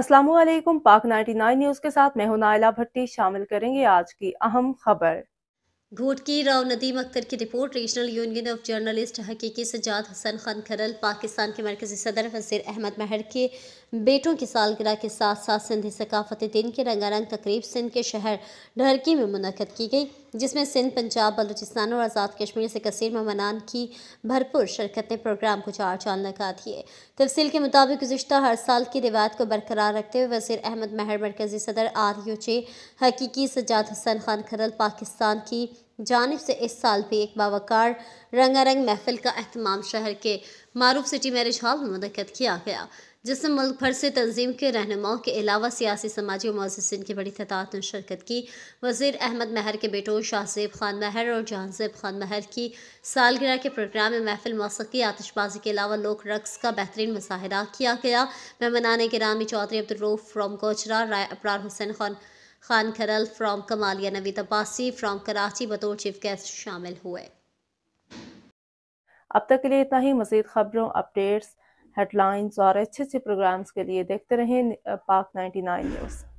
असलम पाक 99 न्यूज के साथ मैं हूं नायला भट्टी शामिल करेंगे आज की अहम खबर घोट की राव नदीम अख्तर की report regional union of journalist हकीकी सजाद हसन खान खरल पाकिस्तान के मरकजी सदर वजीर अहमद महर के बेटों की सालगिरह के साथ साथ सिंधी सकाफती दिन के रंगारंग तकरीब सिंध के शहर ढरकी में मुनद की गई जिसमें सिंध पंजाब बलूचिस्तान और आज़ाद कश्मीर से कसीर ममनान की भरपूर शिरकत ने प्रोग्राम को चार चांद लगा दिए तफसील के मुताबिक गुजशत हर साल की रिवायत को बरकरार रखते हुए वजीर अहमद महर मरकजी सदर आर यू चे हकीकी सजाद हसन खान खरल पाकिस्तान की जानब से इस साल भी एक बावकार रंगारंग महफिल का अहतमाम शहर के मारूफ सिटी मैरिज हॉल में मुनद किया गया जिसने मुल्क भर से तंजीम के रहनुमाओं के अलावा सियासी समाजी और मौजिन की बड़ी तादाद ने शिरकत की वजीर अहमद महर के बेटों शाहजेब खान महर और जहानजेब खान महर की सालगिरह के प्रोग्राम में महफिल मौसी आतिशबाजी के अलावा लोक रक्स का बेहतरीन मुशाहरा किया गया मेहमान गिरामी Chaudhry Abdul Rauf from Kochra Rai Abrar Hussain Khan Khan Kharal from Kamalia Naveed Abbasi from Karachi बतौर चीफ गेस्ट शामिल हुए अब तक के लिए इतना ही मजीद खबरों अपडेट्स हेडलाइंस और अच्छे अच्छे प्रोग्राम्स के लिए देखते रहें पाक 99 न्यूज़